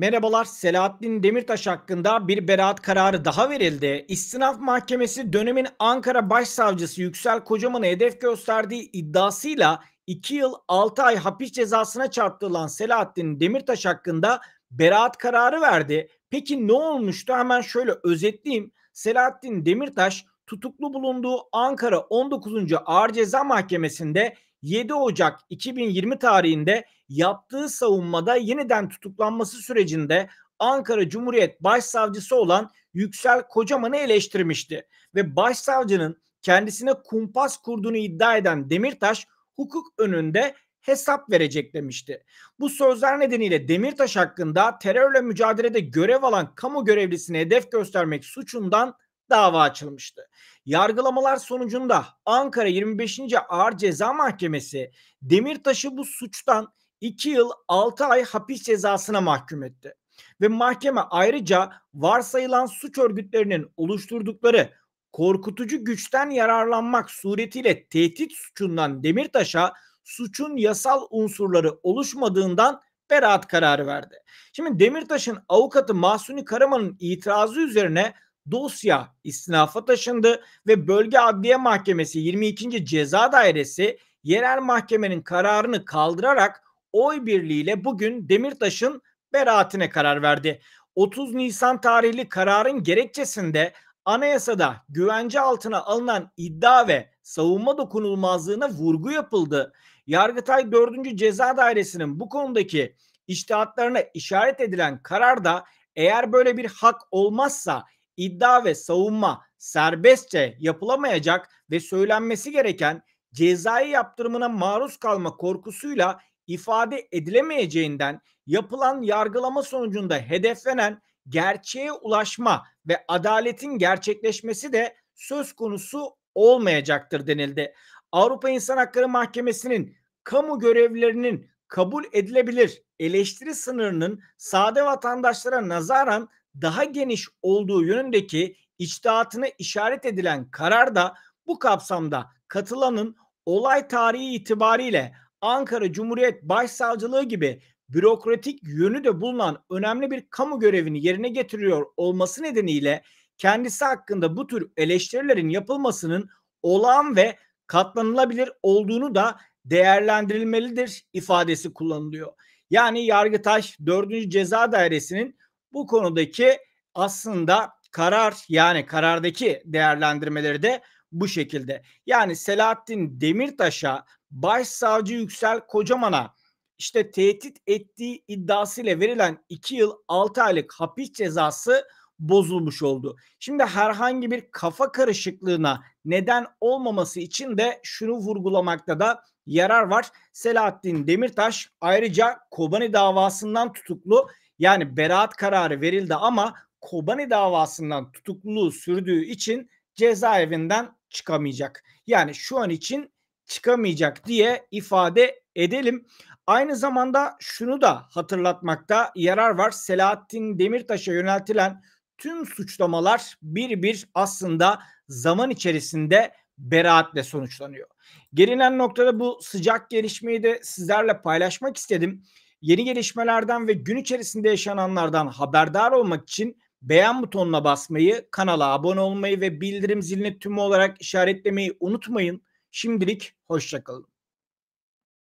Merhabalar Selahattin Demirtaş hakkında bir beraat kararı daha verildi. İstinaf Mahkemesi dönemin Ankara Başsavcısı Yüksel Kocaman'ı hedef gösterdiği iddiasıyla 2 yıl 6 ay hapis cezasına çarptırılan Selahattin Demirtaş hakkında beraat kararı verdi. Peki ne olmuştu? Hemen şöyle özetleyeyim. Selahattin Demirtaş tutuklu bulunduğu Ankara 19. Ağır Ceza Mahkemesi'nde 7 Ocak 2020 tarihinde yaptığı savunmada yeniden tutuklanması sürecinde Ankara Cumhuriyet Başsavcısı olan Yüksel Kocaman'ı eleştirmişti ve başsavcının kendisine kumpas kurduğunu iddia eden Demirtaş hukuk önünde hesap verecek demişti. Bu sözler nedeniyle Demirtaş hakkında terörle mücadelede görev alan kamu görevlisine hedef göstermek suçundan dava açılmıştı. Yargılamalar sonucunda Ankara 25. Ağır Ceza Mahkemesi Demirtaş'ı bu suçtan 2 yıl 6 ay hapis cezasına mahkum etti. Ve mahkeme ayrıca varsayılan suç örgütlerinin oluşturdukları korkutucu güçten yararlanmak suretiyle tehdit suçundan Demirtaş'a suçun yasal unsurları oluşmadığından beraat kararı verdi. Şimdi Demirtaş'ın avukatı Mahsuni Karaman'ın itirazı üzerine dosya istinafa taşındı ve Bölge Adliye Mahkemesi 22. Ceza Dairesi yerel mahkemenin kararını kaldırarak oy birliğiyle bugün Demirtaş'ın beraatine karar verdi. 30 Nisan tarihli kararın gerekçesinde anayasada güvence altına alınan iddia ve savunma dokunulmazlığına vurgu yapıldı. Yargıtay 4. Ceza Dairesi'nin bu konudaki iştihatlarına işaret edilen kararda eğer böyle bir hak olmazsa iddia ve savunma serbestçe yapılamayacak ve söylenmesi gereken cezai yaptırımına maruz kalma korkusuyla ifade edilemeyeceğinden yapılan yargılama sonucunda hedeflenen gerçeğe ulaşma ve adaletin gerçekleşmesi de söz konusu olmayacaktır denildi. Avrupa İnsan Hakları Mahkemesi'nin kamu görevlilerinin kabul edilebilir eleştiri sınırının sade vatandaşlara nazaran daha geniş olduğu yönündeki içtihatına işaret edilen karar da bu kapsamda katılanın olay tarihi itibariyle Ankara Cumhuriyet Başsavcılığı gibi bürokratik yönü de bulunan önemli bir kamu görevini yerine getiriyor olması nedeniyle kendisi hakkında bu tür eleştirilerin yapılmasının olağan ve katlanılabilir olduğunu da değerlendirilmelidir ifadesi kullanılıyor. Yani Yargıtaş 4. Ceza Dairesi'nin bu konudaki aslında karar yani karardaki değerlendirmeleri de bu şekilde. Yani Selahattin Demirtaş'a Başsavcı Yüksel Kocaman'a işte tehdit ettiği iddiasıyla verilen 2 yıl 6 aylık hapis cezası bozulmuş oldu. Şimdi herhangi bir kafa karışıklığına neden olmaması için de şunu vurgulamakta da yarar var. Selahattin Demirtaş ayrıca Kobani davasından tutuklu yani beraat kararı verildi ama Kobani davasından tutukluluğu sürdüğü için cezaevinden çıkamayacak. Yani şu an için çıkamayacak diye ifade edelim. Aynı zamanda şunu da hatırlatmakta yarar var. Selahattin Demirtaş'a yöneltilen tüm suçlamalar bir bir aslında zaman içerisinde beraatle sonuçlanıyor. Gelinen noktada bu sıcak gelişmeyi de sizlerle paylaşmak istedim. Yeni gelişmelerden ve gün içerisinde yaşananlardan haberdar olmak için beğen butonuna basmayı, kanala abone olmayı ve bildirim zilini tüm olarak işaretlemeyi unutmayın. Şimdilik hoşçakalın.